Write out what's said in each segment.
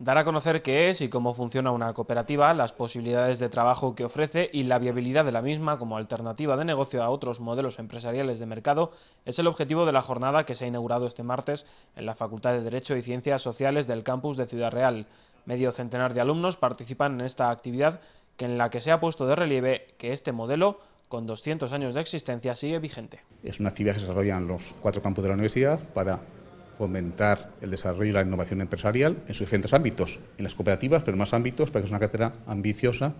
dar a conocer qué es y cómo funciona una cooperativa, las posibilidades de trabajo que ofrece y la viabilidad de la misma como alternativa de negocio a otros modelos empresariales de mercado es el objetivo de la jornada que se ha inaugurado este martes en la Facultad de Derecho y Ciencias Sociales del campus de Ciudad Real. Medio centenar de alumnos participan en esta actividad que en la que se ha puesto de relieve que este modelo con 200 años de existencia sigue vigente. Es una actividad que se desarrollan los cuatro campus de la universidad para fomentar el desarrollo y la innovación empresarial en sus diferentes ámbitos, en las cooperativas, pero en más ámbitos, porque es una cartera ambiciosa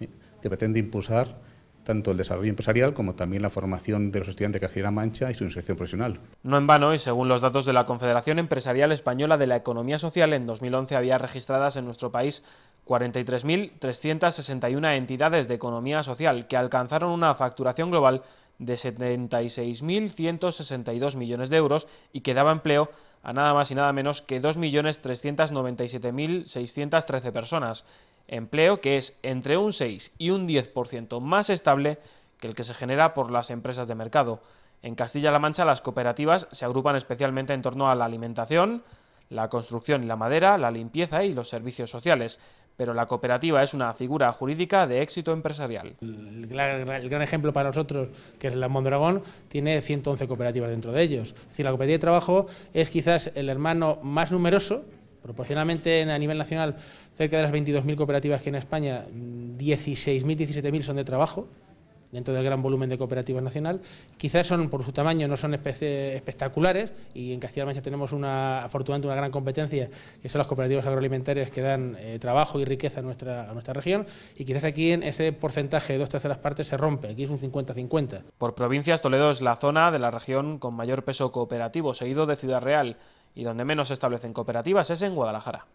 ¿eh? que pretende impulsar tanto el desarrollo empresarial como también la formación de los estudiantes de Castilla-La Mancha y su inserción profesional. No en vano, y según los datos de la Confederación Empresarial Española de la Economía Social, en 2011 había registradas en nuestro país 43.361 entidades de economía social que alcanzaron una facturación global de 76.162 millones de euros y que daba empleo a nada más y nada menos que 2.397.613 personas. Empleo que es entre un 6 y un 10% más estable que el que se genera por las empresas de mercado. En Castilla-La Mancha las cooperativas se agrupan especialmente en torno a la alimentación, la construcción y la madera, la limpieza y los servicios sociales, pero la cooperativa es una figura jurídica de éxito empresarial. El, gran, ejemplo para nosotros, que es la Mondragón, tiene 111 cooperativas dentro de ellos. Es decir, la cooperativa de trabajo es quizás el hermano más numeroso Proporcionalmente a nivel nacional, cerca de las 22.000 cooperativas que hay en España, 16.000, 17.000 son de trabajo, dentro del gran volumen de cooperativas nacional. Quizás son, por su tamaño, no son espectaculares y en Castilla-La Mancha tenemos una, afortunadamente una gran competencia, que son las cooperativas agroalimentarias que dan eh, trabajo y riqueza a nuestra, a nuestra región y quizás aquí en ese porcentaje de dos terceras partes se rompe, aquí es un 50-50. Por provincias, Toledo es la zona de la región con mayor peso cooperativo, seguido de Ciudad Real y donde menos se establecen cooperativas es en Guadalajara.